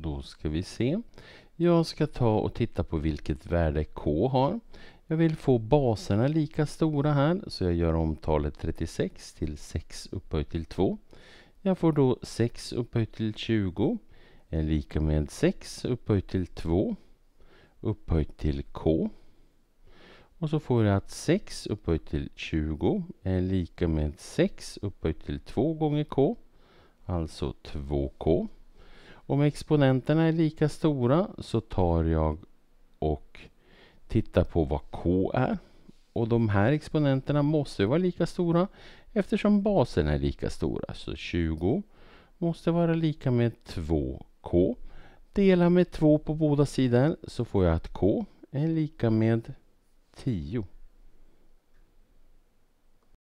Då ska vi se. Jag ska ta och titta på vilket värde K har. Jag vill få baserna lika stora här, så jag gör om talet 36 till 6 upphöjt till 2. Jag får då 6 upphöjt till 20 är lika med 6 upphöjt till 2 upphöjt till k. Och så får jag att 6 upphöjt till 20 är lika med 6 upphöjt till 2 gånger k, alltså 2k. Om exponenterna är lika stora så tar jag och tittar på vad K är. Och de här exponenterna måste vara lika stora eftersom basen är lika stora. Så 20 måste vara lika med 2K. Dela med 2 på båda sidor så får jag att K är lika med 10.